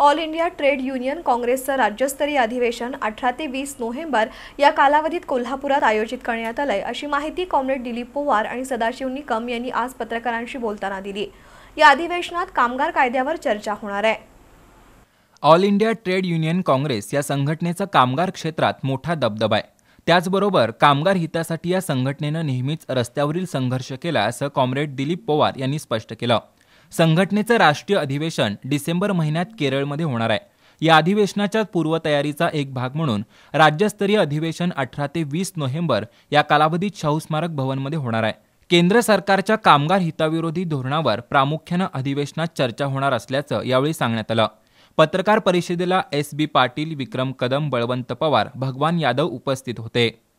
all India Trade union काँग्रेसचं राज्यस्तरीय अधिवेशन अठरा ते वीस नोव्हेंबर या कालावधीत कोल्हापुरात आयोजित करण्यात आलंय अशी माहिती कॉम्रेड दिलीप पवार आणि सदाशिव निकम यांनी आज पत्रकारांशी बोलताना दिली या अधिवेशनात कामगार कायद्यावर चर्चा होणार आहे All India Trade Union Congress या संघटनेचा कामगार क्षेत्रात मोठा दबदबा आहे त्याचबरोबर कामगार हितासाठी या संघटनेनं नेहमीच रस्त्यावरील संघर्ष केला असं कॉम्रेड दिलीप पवार यांनी स्पष्ट केलं संघटनेचं राष्ट्रीय अधिवेशन डिसेंबर महिन्यात केरळमध्ये होणार आहे या अधिवेशनाच्या पूर्वतयारीचा एक भाग म्हणून राज्यस्तरीय अधिवेशन अठरा ते वीस नोव्हेंबर या कालावधीत शाहू स्मारक भवनमध्ये होणार आहे केंद्र सरकारच्या कामगार हिताविरोधी धोरणावर प्रामुख्यानं अधिवेशनात चर्चा होणार असल्याचं यावेळी सांगण्यात आलं पत्रकार परिषदेला एस बी पाटील विक्रम कदम बळवंत पवार भगवान यादव उपस्थित होते